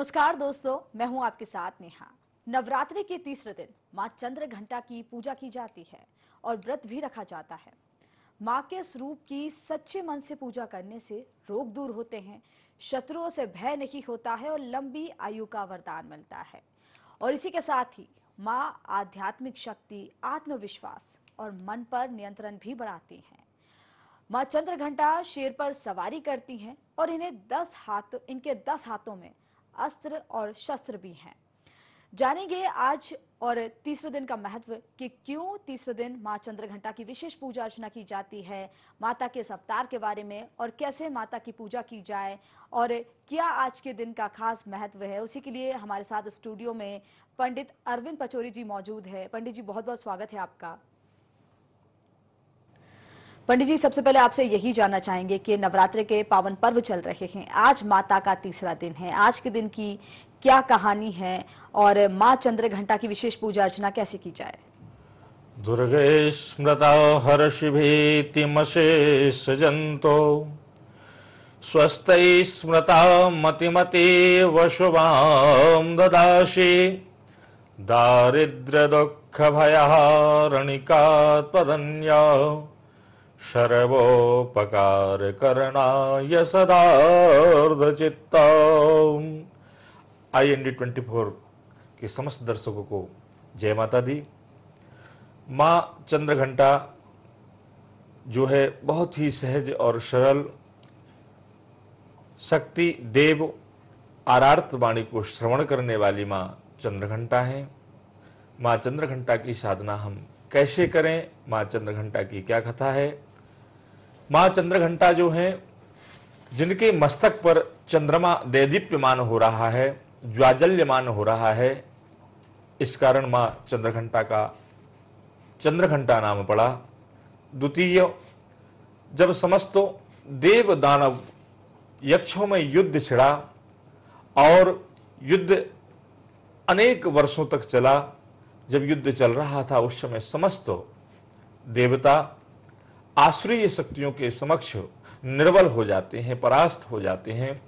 नमस्कार दोस्तों मैं हूं आपके साथ नेहा नवरात्रि के तीसरे दिन मां चंद्र घंटा की पूजा की जाती है और व्रत भी रखा जाता है मां के स्वरूप की सच्चे मन से पूजा करने से रोग दूर होते हैं शत्रुओं से भय नहीं होता है और लंबी आयु का वरदान मिलता है और इसी के साथ ही मां आध्यात्मिक शक्ति आत्मविश्वास और मन पर नियंत्रण भी बढ़ाती हैं माँ चंद्र घंटा शेर पर सवारी करती हैं और इन्हें दस हाथ इनके दस हाथों में अस्त्र और शस्त्र भी हैं जानेंगे आज और तीसरे दिन का महत्व कि क्यों तीसरे दिन मां घंटा की विशेष पूजा अर्चना की जाती है माता के इस अवतार के बारे में और कैसे माता की पूजा की जाए और क्या आज के दिन का खास महत्व है उसी के लिए हमारे साथ स्टूडियो में पंडित अरविंद पचोरी जी मौजूद है पंडित जी बहुत बहुत स्वागत है आपका पंडित जी सबसे पहले आपसे यही जानना चाहेंगे कि नवरात्र के पावन पर्व चल रहे हैं आज माता का तीसरा दिन है आज के दिन की क्या कहानी है और माँ चंद्र घंटा की विशेष पूजा अर्चना कैसे की जाए दुर्गे स्मृता हर जंतो स्वस्त स्मृता मतिमती वशुवाम ददाशी दारिद्र दुख भयारणिका सर्वोपकारकरणाय सदार्धचित्ता I N D twenty four के समस्त दर्शकों को जय माता दी माँ चंद्र घंटा जो है बहुत ही सहज और सरल शक्ति देव आरार्थ वाणी को श्रवण करने वाली माँ चंद्रघंटा है माँ चंद्रघंटा की साधना हम कैसे करें माँ चंद्रघंटा की क्या कथा है मां चंद्रघंटा जो है जिनके मस्तक पर चंद्रमा देदीप्यमान हो रहा है ज्वाजल्यमान हो रहा है इस कारण मां चंद्रघंटा का चंद्रघंटा नाम पड़ा द्वितीय जब समस्त देव दानव यक्षों में युद्ध छिड़ा और युद्ध अनेक वर्षों तक चला जब युद्ध चल रहा था उस समय समस्त देवता आश्रय शक्तियों के समक्ष निर्बल हो जाते हैं परास्त हो जाते हैं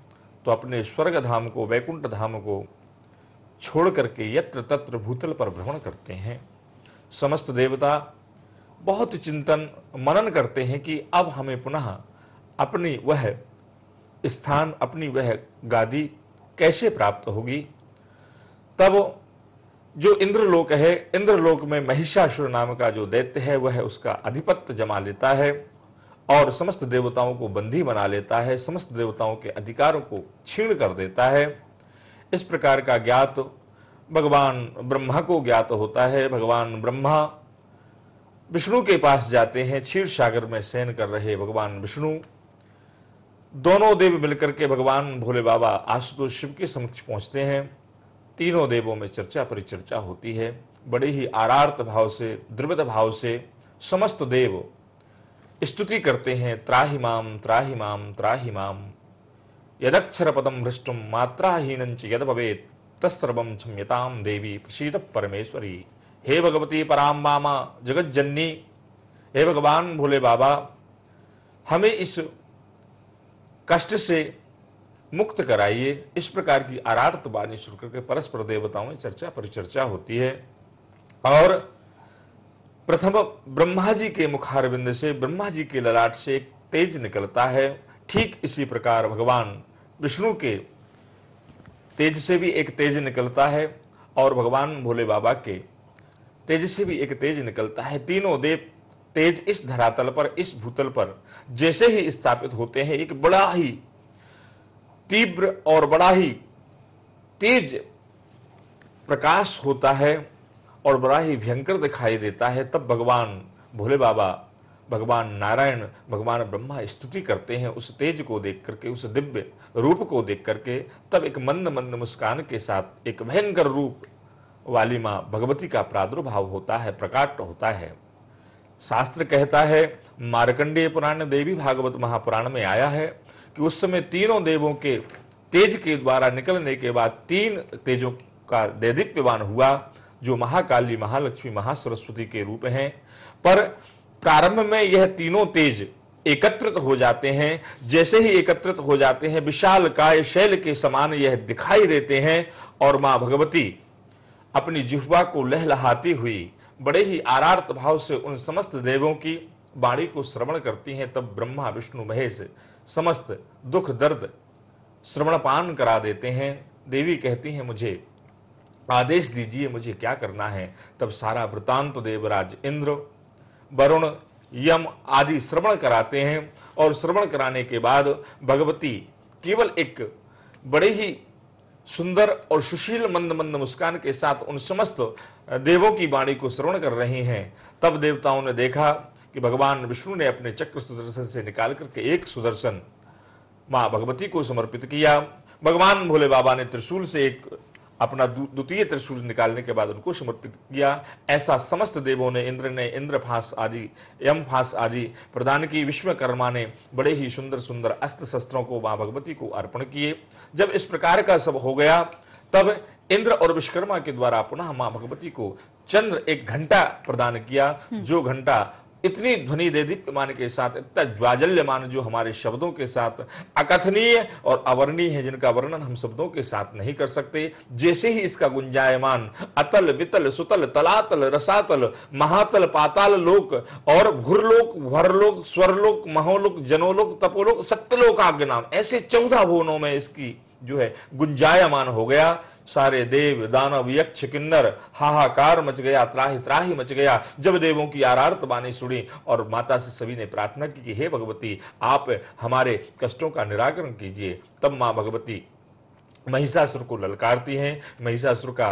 तो अपने स्वर्ग धाम को वैकुंठ धाम को छोड़ करके यत्र तत्र भूतल पर भ्रमण करते हैं समस्त देवता बहुत चिंतन मनन करते हैं कि अब हमें पुनः अपनी वह स्थान अपनी वह गादी कैसे प्राप्त होगी तब जो इंद्रलोक है इंद्रलोक में महिषासुर नाम का जो दैत्य है वह उसका अधिपत्य जमा लेता है और समस्त देवताओं को बंदी बना लेता है समस्त देवताओं के अधिकारों को छीण कर देता है इस प्रकार का ज्ञात भगवान ब्रह्मा को ज्ञात होता है भगवान ब्रह्मा विष्णु के पास जाते हैं क्षीर सागर में शयन कर रहे भगवान विष्णु दोनों देव मिलकर के भगवान भोले बाबा आशुतोष शिव के समक्ष पहुंचते हैं तीनों देवों में चर्चा परिचर्चा होती है बड़े ही आरार्त भाव से द्रवित भाव से समस्त देव स्तुति करते हैं त्राहिमाम त्राहिमाम त्राहिमाम यदक्षर पदम भ्रष्टुम मात्राहीन यद भवेत तत्सर्वम क्षम्यताम देवी प्रसीद परमेश्वरी हे भगवती पराम मामा जगत हे भगवान भोले बाबा हमें इस कष्ट से मुक्त कराइए इस प्रकार की आरार्थ बाणी शुरू करके परस्पर देवताओं में चर्चा परिचर्चा होती है और प्रथम ब्रह्मा जी के मुखारविंद से ब्रह्मा जी के ललाट से एक तेज निकलता है ठीक इसी प्रकार भगवान विष्णु के तेज से भी एक तेज निकलता है और भगवान भोले बाबा के तेज से भी एक तेज निकलता है तीनों देव तेज इस धरातल पर इस भूतल पर जैसे ही स्थापित होते हैं एक बड़ा ही तीव्र और बड़ा ही तेज प्रकाश होता है और बड़ा ही भयंकर दिखाई देता है तब भगवान भोले बाबा भगवान नारायण भगवान ब्रह्मा स्तुति करते हैं उस तेज को देख करके उस दिव्य रूप को देख करके तब एक मंद मंद मुस्कान के साथ एक भयंकर रूप वाली माँ भगवती का प्रादुर्भाव होता है प्रकाट होता है शास्त्र कहता है मार्कंडेय पुराण देवी भागवत महापुराण में आया है कि उस समय तीनों देवों के तेज के द्वारा निकलने के बाद तीन तेजों का दैदिप्यवान हुआ जो महाकाली महालक्ष्मी महासरस्वती के रूप हैं पर प्रारंभ में यह तीनों तेज एकत्रित हो जाते हैं जैसे ही एकत्रित हो जाते हैं विशाल काय शैल के समान यह दिखाई देते हैं और मां भगवती अपनी जिह्वा को लहलहाती हुई बड़े ही आरार्त भाव से उन समस्त देवों की बाणी को श्रवण करती हैं तब ब्रह्मा विष्णु महेश समस्त दुख दर्द श्रवणपान करा देते हैं देवी कहती हैं मुझे आदेश दीजिए मुझे क्या करना है तब सारा वृतांत देवराज इंद्र वरुण यम आदि श्रवण कराते हैं और श्रवण कराने के बाद भगवती केवल एक बड़े ही सुंदर और सुशील मंद मंद मुस्कान के साथ उन समस्त देवों की वाणी को श्रवण कर रही हैं तब देवताओं ने देखा कि भगवान विष्णु ने अपने चक्र सुदर्शन से निकाल करके एक सुदर्शन माँ भगवती को समर्पित किया भगवान भोले बाबा ने त्रिशूल से एक अपना द्वितीय त्रिशूल निकालने के बाद उनको समर्पित किया ऐसा समस्त देवों ने इंद्र ने इंद्र फांस आदि यम फांस आदि प्रदान की विश्वकर्मा ने बड़े ही सुंदर सुंदर अस्त्र शस्त्रों को माँ भगवती को अर्पण किए जब इस प्रकार का सब हो गया तब इंद्र और विश्वकर्मा के द्वारा पुनः माँ भगवती को चंद्र एक घंटा प्रदान किया जो घंटा इतनी ध्वनि दे दी के साथ इतना ज्वाजल्यमान जो हमारे शब्दों के साथ अकथनीय और अवर्णीय है जिनका वर्णन हम शब्दों के साथ नहीं कर सकते जैसे ही इसका गुंजायमान अतल वितल सुतल तलातल रसातल महातल पाताल लोक और भुरलोक भरलोक स्वरलोक महोलोक जनोलोक तपोलोक सत्यलोक आपके नाम ऐसे चौदह भुवनों में इसकी जो है गुंजायमान हो गया सारे देव दानव यक्ष किन्नर हाहाकार मच गया त्राही त्राही मच गया जब देवों की आरार्त बाने सुनी और माता से सभी ने प्रार्थना की कि हे भगवती आप हमारे कष्टों का निराकरण कीजिए तब माँ भगवती महिषासुर को ललकारती हैं महिषासुर का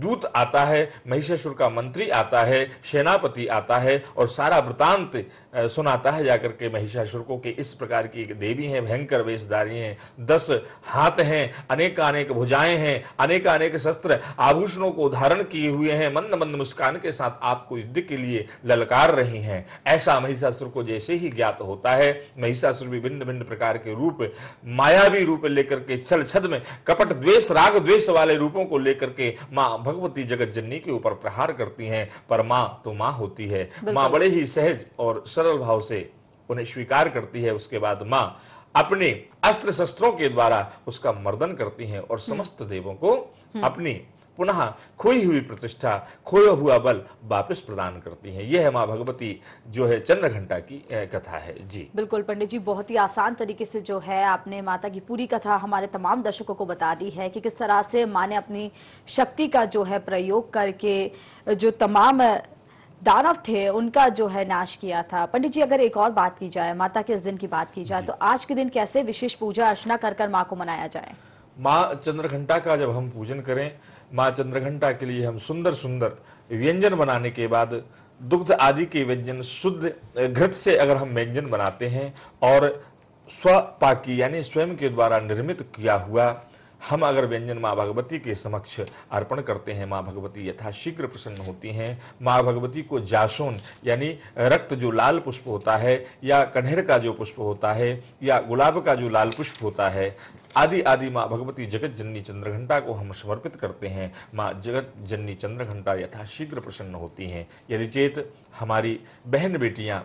दूत आता है महिषासुर का मंत्री आता है सेनापति आता है और सारा वृतांत सुनाता है जाकर के महिषासुर को कि इस प्रकार की देवी हैं भयंकर वेशधारी हैं दस हाथ हैं अनेक भुजाएं हैं अनेक शस्त्र आभूषणों को धारण किए हुए हैं मंद मंद मुस्कान के साथ आपको युद्ध के लिए ललकार रही हैं ऐसा महिषासुर को जैसे ही ज्ञात होता है महिषासुर भी भिन्न भिन्न प्रकार के रूप मायावी रूप लेकर के छल छद में कपट द्वेष राग द्वेष वाले रूपों को लेकर के माँ भगवती जगत जननी के ऊपर प्रहार करती हैं पर माँ तो माँ होती है माँ बड़े ही सहज और सरल भाव से उन्हें स्वीकार करती है उसके बाद माँ अपने अस्त्र शस्त्रों के द्वारा उसका मर्दन करती हैं और समस्त देवों को हम्म। अपनी पुनः खोई हुई प्रतिष्ठा खोया हुआ बल वापस प्रदान करती हैं यह है माँ भगवती जो है चंद्र घंटा की कथा है जी बिल्कुल पंडित जी बहुत ही आसान तरीके से जो है आपने माता की पूरी कथा हमारे तमाम दर्शकों को बता दी है कि किस तरह से माँ ने अपनी शक्ति का जो है प्रयोग करके जो तमाम दानव थे उनका जो है नाश किया था पंडित जी अगर एक और बात की जाए माता के इस दिन की बात की जाए तो आज के दिन कैसे विशेष पूजा अर्चना कर कर माँ को मनाया जाए माँ चंद्रघंटा का जब हम पूजन करें माँ चंद्रघंटा के लिए हम सुंदर सुंदर व्यंजन बनाने के बाद दुग्ध आदि के व्यंजन शुद्ध घृत से अगर हम व्यंजन बनाते हैं और स्वपाकी यानी स्वयं के द्वारा निर्मित किया हुआ हम अगर व्यंजन माँ भगवती के समक्ष अर्पण करते हैं माँ भगवती यथाशीघ्र प्रसन्न होती हैं माँ भगवती को जासून यानी रक्त जो लाल पुष्प होता है या कन्हर का जो पुष्प होता है या गुलाब का जो लाल पुष्प होता है आदि आदि माँ भगवती जगत जननी चंद्रघंटा को हम समर्पित करते हैं माँ जगत जननी चंद्रघंटा यथाशीघ्र प्रसन्न होती हैं यदि चेत हमारी बहन बेटियाँ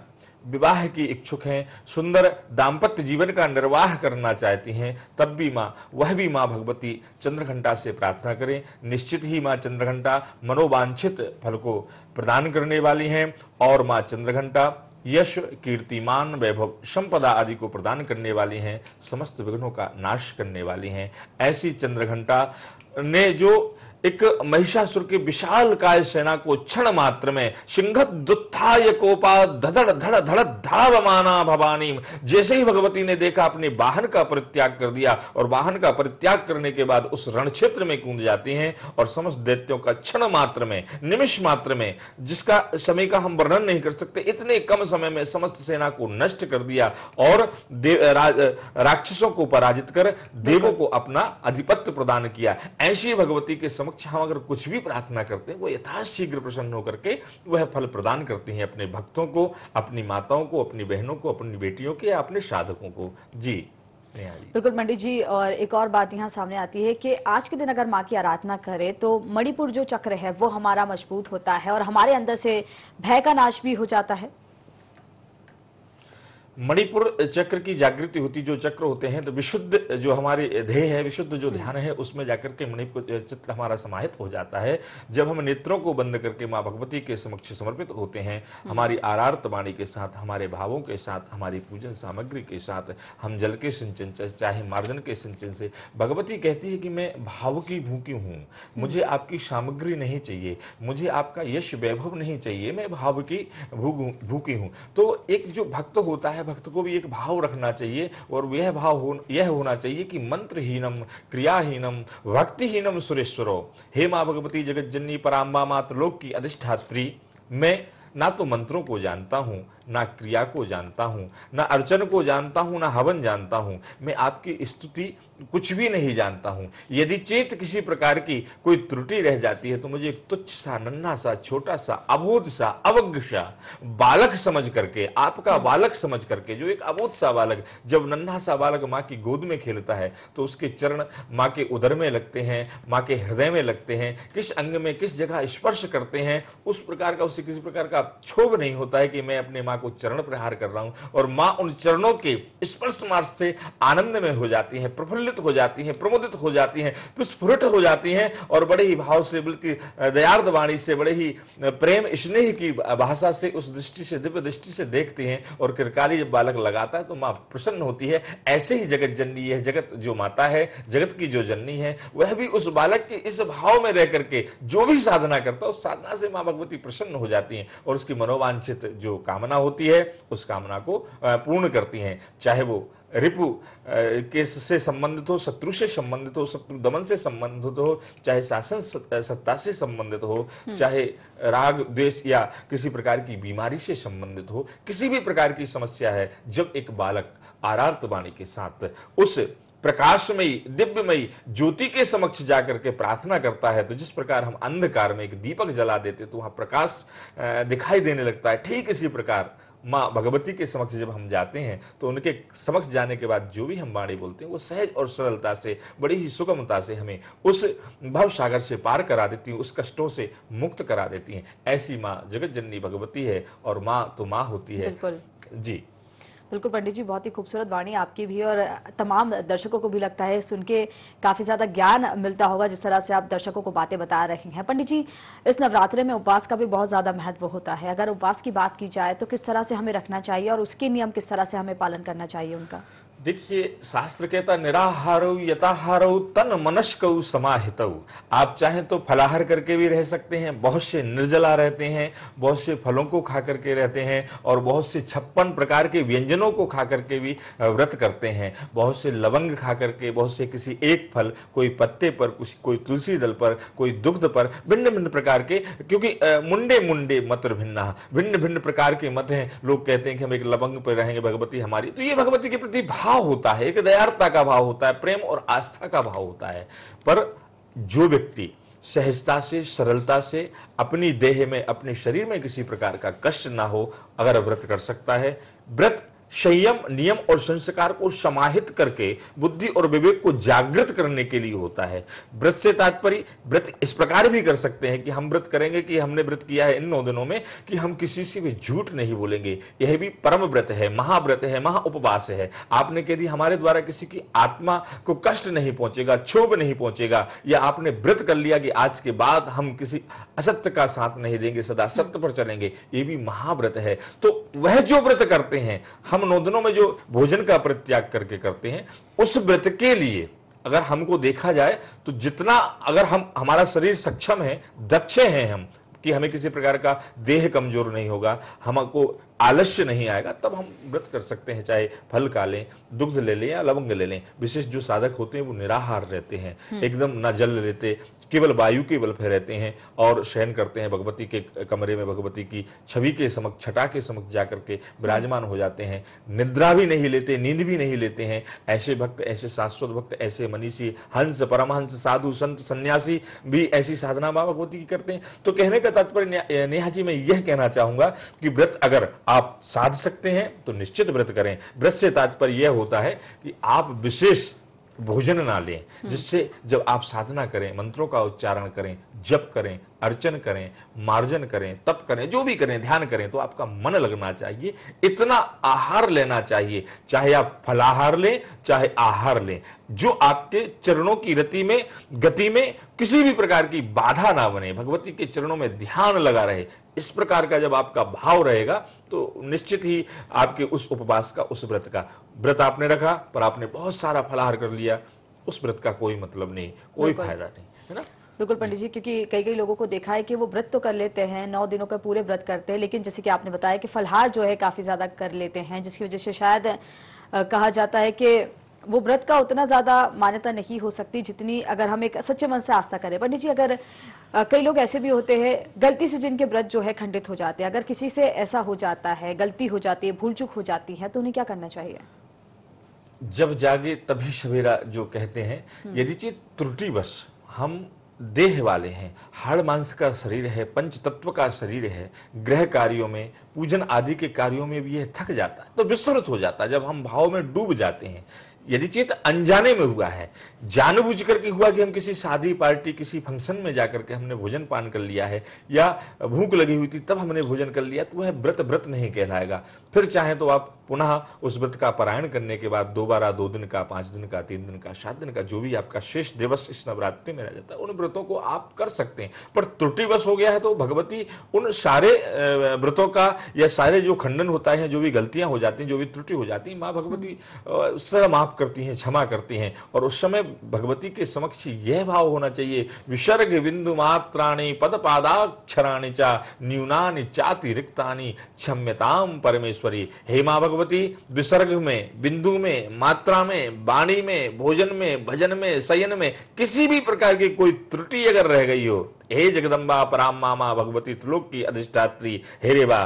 विवाह की इच्छुक हैं सुंदर दाम्पत्य जीवन का निर्वाह करना चाहती हैं तब भी माँ वह भी माँ भगवती चंद्रघंटा से प्रार्थना करें निश्चित ही माँ चंद्रघंटा मनोवांछित फल को प्रदान करने वाली हैं और माँ चंद्रघंटा यश कीर्तिमान वैभव संपदा आदि को प्रदान करने वाली हैं समस्त विघ्नों का नाश करने वाली हैं ऐसी चंद्रघंटा ने जो एक महिषासुर की विशाल काय सेना को क्षण मात्र में सिंघत दुत्थाय कोपा धड़ धड़ धड़ धावमाना भवानी जैसे ही भगवती ने देखा अपने वाहन का परित्याग कर दिया और वाहन का परित्याग करने के बाद उस रण क्षेत्र में कूद जाती हैं और समस्त दैत्यों का क्षण मात्र में निमिष मात्र में जिसका समय का हम वर्णन नहीं कर सकते इतने कम समय में समस्त सेना को नष्ट कर दिया और रा, राक्षसों को पराजित कर देवों को अपना अधिपत्य प्रदान किया ऐसी भगवती के समक्ष समक्ष हम अगर कुछ भी प्रार्थना करते हैं वो यथाशीघ्र प्रसन्न होकर के वह फल प्रदान करती हैं अपने भक्तों को अपनी माताओं को अपनी बहनों को अपनी बेटियों के अपने साधकों को जी बिल्कुल मंडी जी और एक और बात यहाँ सामने आती है कि आज के दिन अगर माँ की आराधना करें तो मणिपुर जो चक्र है वो हमारा मजबूत होता है और हमारे अंदर से भय का नाश भी हो जाता है मणिपुर चक्र की जागृति होती जो चक्र होते हैं तो विशुद्ध जो हमारे ध्येय है विशुद्ध जो ध्यान है उसमें जाकर के मणिपुर चित्र हमारा समाहित हो जाता है जब हम नेत्रों को बंद करके माँ भगवती के समक्ष समर्पित होते हैं हम्म। हमारी आरार्त वाणी के साथ हमारे भावों के साथ हमारी पूजन सामग्री के साथ हम जल के सिंचन चाहे मार्जन के सिंचन से भगवती कहती है कि मैं भाव की भूखी हूँ हम्म। मुझे आपकी सामग्री नहीं चाहिए मुझे आपका यश वैभव नहीं चाहिए मैं भाव की भूखी हूँ तो एक जो भक्त होता है भक्त को भी एक भाव रखना चाहिए और यह भाव हो यह होना चाहिए कि मंत्रहीनम क्रियाहीनम भक्तिहीनम सुरेश्वरो हे माँ भगवती जगत जननी पराम्बा मातलोक की अधिष्ठात्री मैं ना तो मंत्रों को जानता हूँ ना क्रिया को जानता हूँ ना अर्चन को जानता हूँ ना हवन जानता हूँ मैं आपकी स्तुति कुछ भी नहीं जानता हूँ यदि चेत किसी प्रकार की कोई त्रुटि रह जाती है तो मुझे एक तुच्छ सा नन्हा सा छोटा सा अबोध सा अवज्ञ सा बालक समझ करके आपका हम्म। बालक समझ करके जो एक अबोध सा बालक जब नन्हा सा बालक माँ की गोद में खेलता है तो उसके चरण माँ के उदर में लगते हैं माँ के हृदय में लगते हैं किस अंग में किस जगह स्पर्श करते हैं उस प्रकार का उसे किसी प्रकार का क्षोभ नहीं होता है कि मैं अपने माँ माँ को चरण प्रहार कर रहा हूँ और माँ उन चरणों के स्पर्श मार्ग से आनंद में हो जाती हैं प्रफुल्लित हो जाती हैं प्रमोदित हो जाती हैं प्रस्फुरित हो जाती हैं और बड़े ही भाव से बल्कि दयार्द वाणी से बड़े ही प्रेम स्नेह की भाषा से उस दृष्टि से दिव्य दृष्टि से देखती हैं और किरकारी जब बालक लगाता है तो माँ प्रसन्न होती है ऐसे ही जगत जननी यह जगत जो माता है जगत की जो जननी है वह भी उस बालक के इस भाव में रह करके जो भी साधना करता है उस साधना से माँ भगवती प्रसन्न हो जाती है और उसकी मनोवांछित जो कामना हो होती है उस कामना को पूर्ण करती हैं चाहे वो रिपु के से संबंधित हो शत्रु से संबंधित हो शत्रु दमन से संबंधित हो चाहे शासन सत्ता से संबंधित हो हम्म। चाहे राग द्वेष या किसी प्रकार की बीमारी से संबंधित हो किसी भी प्रकार की समस्या है जब एक बालक आरार्थ वाणी के साथ उस प्रकाशमयी दिव्यमयी ज्योति के समक्ष जाकर के प्रार्थना करता है तो जिस प्रकार हम अंधकार में एक दीपक जला देते तो वहां प्रकाश दिखाई देने लगता है ठीक इसी प्रकार माँ भगवती के समक्ष जब हम जाते हैं तो उनके समक्ष जाने के बाद जो भी हम वाणी बोलते हैं वो सहज और सरलता से बड़ी ही सुगमता से हमें उस भव सागर से पार करा देती हैं उस कष्टों से मुक्त करा देती हैं ऐसी माँ जगत जननी भगवती है और माँ तो माँ होती है जी बिल्कुल पंडित जी बहुत ही खूबसूरत वाणी आपकी भी और तमाम दर्शकों को भी लगता है सुन के काफी ज्यादा ज्ञान मिलता होगा जिस तरह से आप दर्शकों को बातें बता रहे हैं पंडित जी इस नवरात्रे में उपवास का भी बहुत ज्यादा महत्व होता है अगर उपवास की बात की जाए तो किस तरह से हमें रखना चाहिए और उसके नियम किस तरह से हमें पालन करना चाहिए उनका देखिए शास्त्र कहता निराहारो यथाहारो तन मनस्क समाहित आप चाहें तो फलाहार करके भी रह सकते हैं बहुत से निर्जला रहते हैं बहुत से फलों को खा करके रहते हैं और बहुत से छप्पन प्रकार के व्यंजनों को खा करके भी व्रत करते हैं बहुत से लवंग खा करके बहुत से किसी एक फल कोई पत्ते पर कुछ कोई तुलसी दल पर कोई दुग्ध पर भिन्न भिन्न प्रकार के क्योंकि मुंडे मुंडे मत भिन्न भिन्न भिन्न प्रकार के मत हैं लोग कहते हैं कि हम एक लवंग पर रहेंगे भगवती हमारी तो ये भगवती के प्रति भाव भाव होता है एक दयालुता का भाव होता है प्रेम और आस्था का भाव होता है पर जो व्यक्ति सहजता से सरलता से अपनी देह में अपने शरीर में किसी प्रकार का कष्ट ना हो अगर व्रत कर सकता है व्रत संयम नियम और संस्कार को समाहित करके बुद्धि और विवेक को जागृत करने के लिए होता है व्रत से तात्पर्य व्रत इस प्रकार भी कर सकते हैं कि हम व्रत करेंगे कि हमने व्रत किया है इन नौ दिनों में कि हम किसी से भी झूठ नहीं बोलेंगे यह भी परम व्रत है महाव्रत है महा उपवास है आपने यदि हमारे द्वारा किसी की आत्मा को कष्ट नहीं पहुंचेगा क्षोभ नहीं पहुंचेगा या आपने व्रत कर लिया कि आज के बाद हम किसी असत्य का साथ नहीं देंगे सदा सत्य पर चलेंगे ये भी महाव्रत है तो वह जो व्रत करते हैं हम हम नौदनों में जो भोजन का परित्याग करके करते हैं उस व्रत के लिए अगर हमको देखा जाए तो जितना अगर हम हमारा शरीर सक्षम है दक्षे हैं हम कि हमें किसी प्रकार का देह कमजोर नहीं होगा हमको आलस्य नहीं आएगा तब हम व्रत कर सकते हैं चाहे फल का लें दुग्ध ले लें या लवंग ले लें विशेष जो साधक होते हैं वो निराहार रहते हैं हम्म। एकदम ना जल लेते केवल वायु के बल पर रहते हैं और शयन करते हैं भगवती के कमरे में भगवती की छवि के समक्ष छटा के समक्ष जा करके विराजमान हो जाते हैं निद्रा भी नहीं लेते नींद भी नहीं लेते हैं ऐसे भक्त ऐसे शाश्वत भक्त ऐसे मनीषी हंस परमहंस साधु संत सन्यासी भी ऐसी साधना माँ भगवती की करते हैं तो कहने का तात्पर्य नेहा जी मैं यह कहना चाहूंगा कि व्रत अगर आप साध सकते हैं तो निश्चित व्रत करें व्रत से तात्पर्य यह होता है कि आप विशेष भोजन ना लें जिससे जब आप साधना करें मंत्रों का उच्चारण करें जप करें अर्चन करें मार्जन करें तप करें जो भी करें ध्यान करें तो आपका मन लगना चाहिए इतना आहार लेना चाहिए चाहे आप फलाहार लें चाहे आहार लें जो आपके चरणों की रति में गति में किसी भी प्रकार की बाधा ना बने भगवती के चरणों में ध्यान लगा रहे इस प्रकार का जब आपका भाव रहेगा तो निश्चित ही आपके उस उपवास का उस व्रत का व्रत आपने रखा पर आपने बहुत सारा फलाहार कर लिया उस व्रत का कोई मतलब नहीं कोई फायदा नहीं है ना बिल्कुल पंडित जी क्योंकि कई कई लोगों को देखा है कि वो व्रत तो कर लेते हैं नौ दिनों का पूरे व्रत करते हैं लेकिन जैसे कि आपने बताया कि फलहार जो है काफी ज्यादा कर लेते हैं जिसकी वजह से शायद कहा जाता है कि वो व्रत का उतना ज्यादा मान्यता नहीं हो सकती जितनी अगर हम एक सच्चे मन से आस्था करें पंडित जी अगर कई लोग ऐसे भी होते हैं गलती से जिनके व्रत जो है खंडित हो जाते हैं अगर किसी से ऐसा हो जाता है गलती हो जाती है भूल चूक हो जाती है तो उन्हें क्या करना चाहिए जब जागे तभी सवेरा जो कहते हैं हम्म। यदि त्रुटिवश हम देह वाले हैं हाड़ मांस का शरीर है पंच तत्व का शरीर है ग्रह कार्यों में पूजन आदि के कार्यों में भी यह थक जाता है तो विस्तृत हो जाता है जब हम भाव में डूब जाते हैं यदि चेत अनजाने में हुआ है जानबूझ करके हुआ कि हम किसी शादी पार्टी किसी फंक्शन में जाकर के हमने भोजन पान कर लिया है या भूख लगी हुई थी तब हमने भोजन कर लिया तो वह व्रत व्रत नहीं कहलाएगा फिर चाहे तो आप पुनः उस व्रत का पारायण करने के बाद दोबारा दो दिन का पांच दिन का तीन दिन का सात दिन का जो भी आपका शेष दिवस इस नवरात्रि में रह जाता है उन व्रतों को आप कर सकते हैं पर त्रुटिवश हो गया है तो भगवती उन सारे व्रतों का या सारे जो खंडन होता है जो भी गलतियां हो जाती हैं जो भी त्रुटि हो जाती है माँ भगवती सर माफ करती हैं क्षमा करती हैं और उस समय भगवती के समक्ष यह भाव होना चाहिए विसर्ग बिंदु मात्राणी पद पादाक्षराणी चा चाति चातिरिक्तानि क्षम्यताम परमेश्वरी हे माँ भगवती भगवती विसर्ग में बिंदु में मात्रा में वाणी में भोजन में भजन में शयन में किसी भी प्रकार की कोई त्रुटि अगर रह गई हो हे जगदम्बा पराम मामा भगवती त्रिलोक की अधिष्ठात्री हे रेवा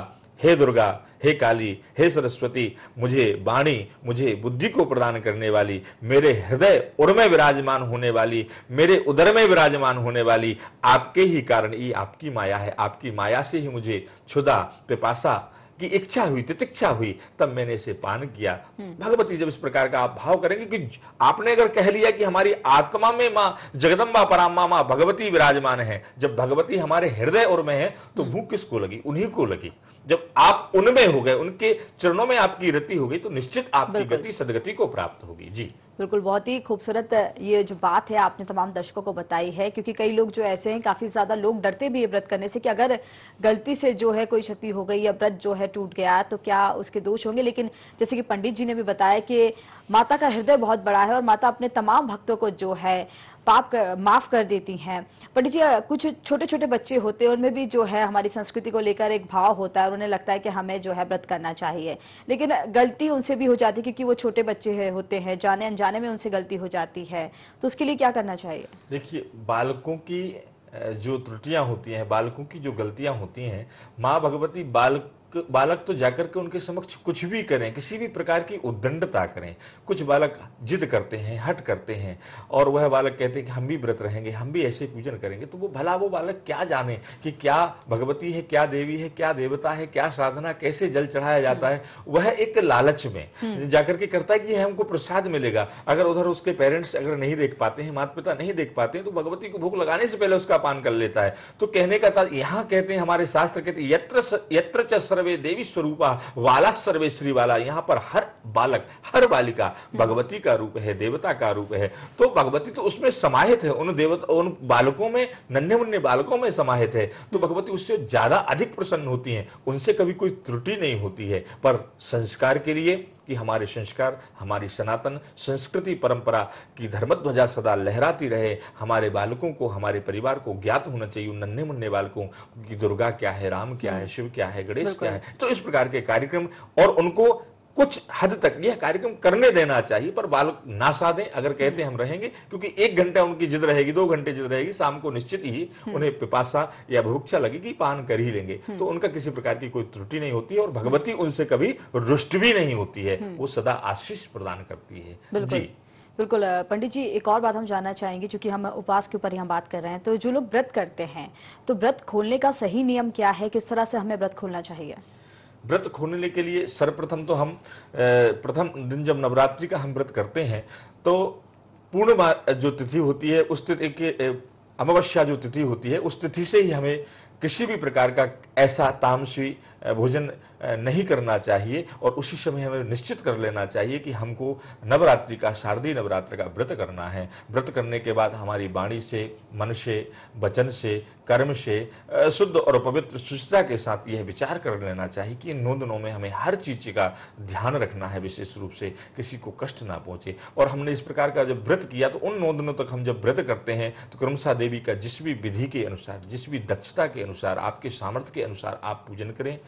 हे दुर्गा हे काली हे सरस्वती मुझे वाणी मुझे बुद्धि को प्रदान करने वाली मेरे हृदय उर में विराजमान होने वाली मेरे उदर में विराजमान होने वाली आपके ही कारण ये आपकी माया है आपकी माया से ही मुझे क्षुदा पिपासा कि इच्छा हुई तितिक्षा हुई तब मैंने इसे पान किया हम्म। भगवती जब इस प्रकार का आप भाव करेंगे कि आपने अगर कह लिया कि हमारी आत्मा में माँ जगदम्बा परामा माँ भगवती विराजमान है जब भगवती हमारे हृदय और में है तो हम्म। भूख किसको लगी उन्हीं को लगी जब आप उनमें हो गए उनके चरणों में आपकी रति हो गई तो निश्चित आपकी गति सदगति को प्राप्त होगी जी बिल्कुल बहुत ही खूबसूरत ये जो बात है आपने तमाम दर्शकों को बताई है क्योंकि कई लोग जो ऐसे हैं काफी ज्यादा लोग डरते भी है व्रत करने से कि अगर गलती से जो है कोई क्षति हो गई या व्रत जो है टूट गया तो क्या उसके दोष होंगे लेकिन जैसे कि पंडित जी ने भी बताया कि माता का हृदय बहुत बड़ा है और माता अपने तमाम भक्तों को जो है पाप कर माफ़ कर देती हैं पंडित जी कुछ छोटे छोटे बच्चे होते हैं उनमें भी जो है हमारी संस्कृति को लेकर एक भाव होता है और उन्हें लगता है कि हमें जो है व्रत करना चाहिए लेकिन गलती उनसे भी हो जाती है क्योंकि वो छोटे बच्चे है, होते हैं जाने अनजाने में उनसे गलती हो जाती है तो उसके लिए क्या करना चाहिए देखिए बालकों की जो त्रुटियां होती हैं बालकों की जो गलतियां होती हैं माँ भगवती बालक बालक तो जाकर के उनके समक्ष कुछ भी करें किसी भी प्रकार की उद्दंडता करें कुछ बालक जिद करते हैं हट करते हैं और वह बालक कहते हैं कि हम भी व्रत रहेंगे हम भी ऐसे पूजन करेंगे तो वो भला वो बालक क्या जाने कि क्या भगवती है क्या देवी है क्या देवता है क्या साधना कैसे जल चढ़ाया जाता है वह एक लालच में हम्म। जाकर के करता है कि हमको प्रसाद मिलेगा अगर उधर उसके पेरेंट्स अगर नहीं देख पाते हैं माता पिता नहीं देख पाते हैं तो भगवती को भूख लगाने से पहले उसका पान कर लेता है तो कहने का यहां यहाँ कहते हैं हमारे शास्त्र कहते हैं यत्र यत्र सर्वे देवी स्वरूपा वाला सर्वे श्री वाला यहाँ पर हर बालक हर बालिका भगवती का रूप है देवता का रूप है तो भगवती तो उसमें समाहित है उन देवता उन बालकों में नन्हे मुन्ने बालकों में समाहित है तो भगवती उससे ज्यादा अधिक प्रसन्न होती है उनसे कभी कोई त्रुटि नहीं होती है पर संस्कार के लिए कि हमारे संस्कार हमारी सनातन संस्कृति परंपरा की धर्मध्वजा सदा लहराती रहे हमारे बालकों को हमारे परिवार को ज्ञात होना चाहिए उन नन्हे मुन्ने बालकों की दुर्गा क्या है राम क्या है शिव क्या है गणेश क्या है तो इस प्रकार के कार्यक्रम और उनको कुछ हद तक यह कार्यक्रम करने देना चाहिए पर बालक ना साधें अगर कहते हम रहेंगे क्योंकि एक घंटा उनकी जिद रहेगी दो घंटे जिद रहेगी शाम को निश्चित ही हम्म। उन्हें पिपासा या भुक्षा लगेगी पान कर ही लेंगे हम्म। तो उनका किसी प्रकार की कोई त्रुटि नहीं होती है और भगवती उनसे कभी रुष्ट भी नहीं होती है हम्म। वो सदा आशीष प्रदान करती है जी बिल्कुल पंडित जी एक और बात हम जानना चाहेंगे क्योंकि हम उपवास के ऊपर ही हम बात कर रहे हैं तो जो लोग व्रत करते हैं तो व्रत खोलने का सही नियम क्या है किस तरह से हमें व्रत खोलना चाहिए व्रत खोलने के लिए सर्वप्रथम तो हम प्रथम दिन जब नवरात्रि का हम व्रत करते हैं तो पूर्ण जो तिथि होती है उस तिथि के अमावस्या जो तिथि होती है उस तिथि से ही हमें किसी भी प्रकार का ऐसा तामसी भोजन नहीं करना चाहिए और उसी समय हमें निश्चित कर लेना चाहिए कि हमको नवरात्रि का शारदीय नवरात्र का व्रत करना है व्रत करने के बाद हमारी वाणी से मन से वचन से कर्म से शुद्ध और पवित्र शुचिता के साथ यह विचार कर लेना चाहिए कि इन नौ दिनों में हमें हर चीज का ध्यान रखना है विशेष रूप से किसी को कष्ट ना पहुंचे और हमने इस प्रकार का जब व्रत किया तो उन नौ दिनों तक हम जब व्रत करते हैं तो क्रमशा देवी का जिस भी विधि के अनुसार जिस भी दक्षता के अनुसार आपके सामर्थ्य के अनुसार आप पूजन करें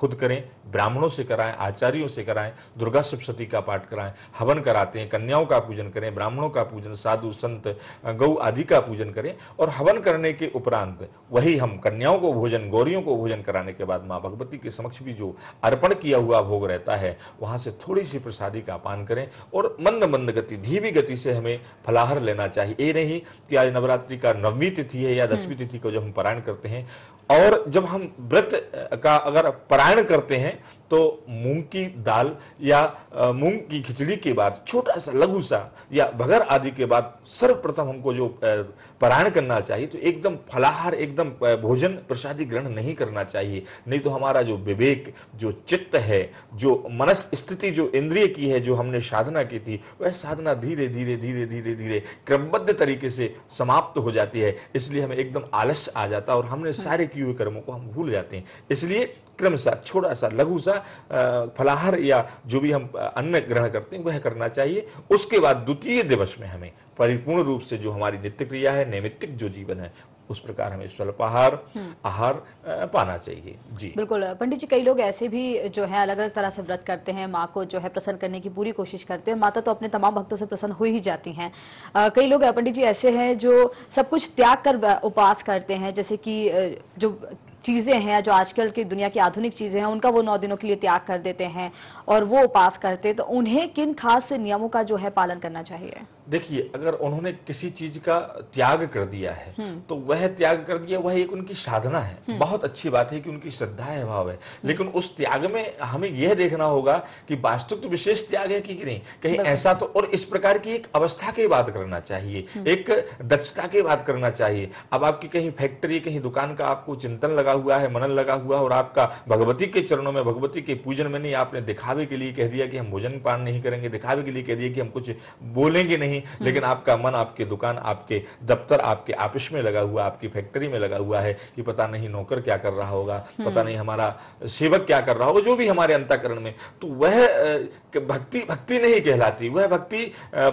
खुद करें ब्राह्मणों से कराएं आचार्यों से कराएं दुर्गा सप्तशती का पाठ कराएं हवन कराते हैं कन्याओं का पूजन करें ब्राह्मणों का पूजन साधु संत गौ आदि का पूजन करें और हवन करने के उपरांत वही हम कन्याओं को भोजन गौरियों को भोजन कराने के बाद माँ भगवती के समक्ष भी जो अर्पण किया हुआ भोग रहता है वहाँ से थोड़ी सी प्रसादी का पान करें और मंद मंद गति धीमी गति से हमें फलाहार लेना चाहिए ये नहीं कि आज नवरात्रि का नवमी तिथि है या दसवीं हम्म। तिथि को जब हम पारायण करते हैं और जब हम व्रत का अगर पारायण पारायण करते हैं तो मूंग की दाल या मूंग की खिचड़ी के बाद छोटा सा लघु सा या बगर आदि के बाद सर्वप्रथम हमको जो पारायण करना चाहिए तो एकदम फलाहार एकदम भोजन प्रसादी ग्रहण नहीं करना चाहिए नहीं तो हमारा जो विवेक जो चित्त है जो मनस स्थिति जो इंद्रिय की है जो हमने साधना की थी वह साधना धीरे धीरे धीरे धीरे धीरे क्रमबद्ध तरीके से समाप्त हो जाती है इसलिए हमें एकदम आलस्य आ जाता है और हमने सारे किए हुए कर्मों को हम भूल जाते हैं इसलिए क्रम सा छोटा सा लघु सा फलाहार या जो भी हम अन्न ग्रहण करते हैं वह करना चाहिए उसके बाद द्वितीय दिवस में हमें परिपूर्ण रूप से जो हमारी नित्य क्रिया है नैमित्तिक जो जीवन है उस प्रकार हमें स्वल्पाहार हम्म। आहार पाना चाहिए जी बिल्कुल पंडित जी कई लोग ऐसे भी जो है अलग अलग तरह से व्रत करते हैं माँ को जो है प्रसन्न करने की पूरी कोशिश करते हैं माता तो अपने तमाम भक्तों से प्रसन्न हो ही जाती हैं कई लोग पंडित जी ऐसे हैं जो सब कुछ त्याग कर उपवास करते हैं जैसे कि जो चीज़ें हैं जो आजकल की दुनिया की आधुनिक चीज़ें हैं उनका वो नौ दिनों के लिए त्याग कर देते हैं और वो उपास करते तो उन्हें किन खास नियमों का जो है पालन करना चाहिए देखिए अगर उन्होंने किसी चीज का त्याग कर दिया है हम्म। तो वह त्याग कर दिया वह एक उनकी साधना है हम्म। बहुत अच्छी बात है कि उनकी श्रद्धा है भाव है हम्म। लेकिन उस त्याग में हमें यह देखना होगा कि वास्तविक तो विशेष त्याग है कि नहीं कहीं ऐसा तो और इस प्रकार की एक अवस्था की बात करना चाहिए एक दक्षता की बात करना चाहिए अब आपकी कहीं फैक्ट्री कहीं दुकान का आपको चिंतन लगा हुआ है मनन लगा हुआ है और आपका भगवती के चरणों में भगवती के पूजन में नहीं आपने दिखावे के लिए कह दिया कि हम भोजन पान नहीं करेंगे दिखावे के लिए कह दिया कि हम कुछ बोलेंगे नहीं नहीं हम्म। लेकिन आपका मन आपके दुकान आपके दफ्तर आपके ऑफिस में लगा हुआ आपकी फैक्ट्री में लगा हुआ है कि पता नहीं नौकर क्या कर रहा होगा हम्म। पता नहीं हमारा सेवक क्या कर रहा होगा जो भी हमारे अंतकरण में तो वह भक्ति भक्ति नहीं कहलाती वह भक्ति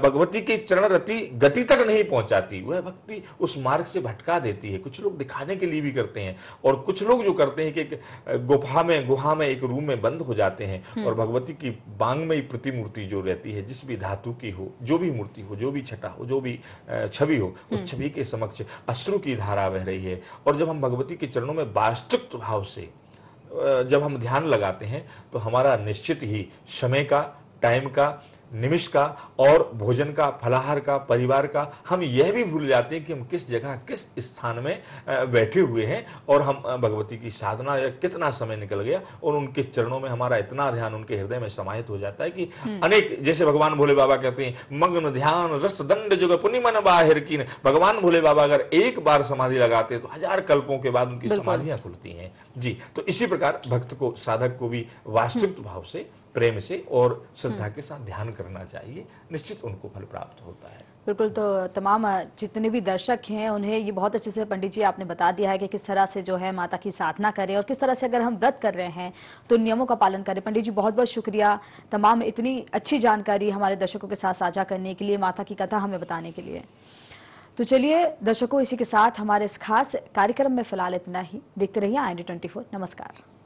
भगवती की चरण रति गति तक नहीं पहुंचाती वह भक्ति उस मार्ग से भटका देती है कुछ लोग दिखाने के लिए भी करते हैं और कुछ लोग जो करते हैं कि एक गुफा में गुहा में एक रूम में बंद हो जाते हैं हम्म। और भगवती की बांग में प्रतिमूर्ति जो रहती है जिस भी धातु की हो जो भी मूर्ति हो जो भी छटा हो जो भी छवि हो उस हम्म। छवि के समक्ष अश्रु की धारा बह रही है और जब हम भगवती के चरणों में वास्तविक भाव से जब हम ध्यान लगाते हैं तो हमारा निश्चित ही समय का टाइम का निमिष का और भोजन का फलाहार का परिवार का हम यह भी भूल जाते हैं कि हम किस जगह किस स्थान में बैठे हुए हैं और हम भगवती की साधना या कितना समय निकल गया और उनके चरणों में हमारा इतना ध्यान उनके हृदय में समाहित हो जाता है कि हम्म। अनेक जैसे भगवान भोले बाबा कहते हैं मग्न ध्यान रस दंड जुग पुनिमन बाहिर की भगवान भोले बाबा अगर एक बार समाधि लगाते तो हजार कल्पों के बाद उनकी समाधियां खुलती हैं जी तो इसी प्रकार भक्त को साधक को भी वास्तविक हम्म। भाव से प्रेम से और श्रद्धा हम्म। के साथ ध्यान करना चाहिए निश्चित उनको फल प्राप्त होता है बिल्कुल तो तमाम जितने भी दर्शक हैं उन्हें ये बहुत अच्छे से पंडित जी आपने बता दिया है कि किस तरह से जो है माता की साधना करें और किस तरह से अगर हम व्रत कर रहे हैं तो नियमों का पालन करें पंडित जी बहुत बहुत शुक्रिया तमाम इतनी अच्छी जानकारी हमारे दर्शकों के साथ साझा करने के लिए माता की कथा हमें बताने के लिए तो चलिए दर्शकों इसी के साथ हमारे इस खास कार्यक्रम में फिलहाल इतना ही देखते रहिए आई नमस्कार